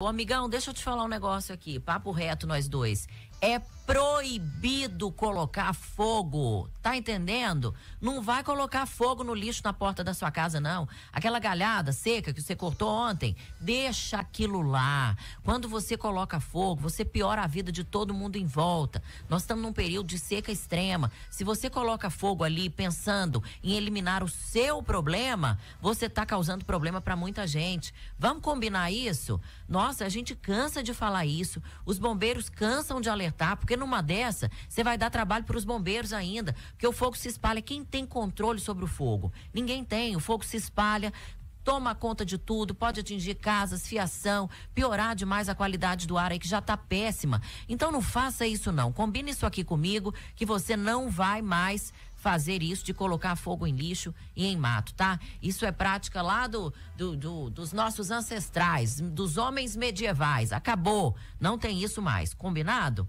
Ô, amigão, deixa eu te falar um negócio aqui. Papo reto, nós dois. É proibido colocar fogo, tá entendendo? Não vai colocar fogo no lixo na porta da sua casa, não. Aquela galhada seca que você cortou ontem, deixa aquilo lá. Quando você coloca fogo, você piora a vida de todo mundo em volta. Nós estamos num período de seca extrema. Se você coloca fogo ali pensando em eliminar o seu problema, você está causando problema para muita gente. Vamos combinar isso? Nossa, a gente cansa de falar isso. Os bombeiros cansam de alertar alertar, porque numa dessa você vai dar trabalho para os bombeiros ainda, porque o fogo se espalha. Quem tem controle sobre o fogo? Ninguém tem. O fogo se espalha, toma conta de tudo, pode atingir casas, fiação, piorar demais a qualidade do ar aí que já está péssima. Então não faça isso não. Combine isso aqui comigo que você não vai mais fazer isso de colocar fogo em lixo e em mato, tá? Isso é prática lá do, do, do, dos nossos ancestrais, dos homens medievais. Acabou, não tem isso mais, combinado?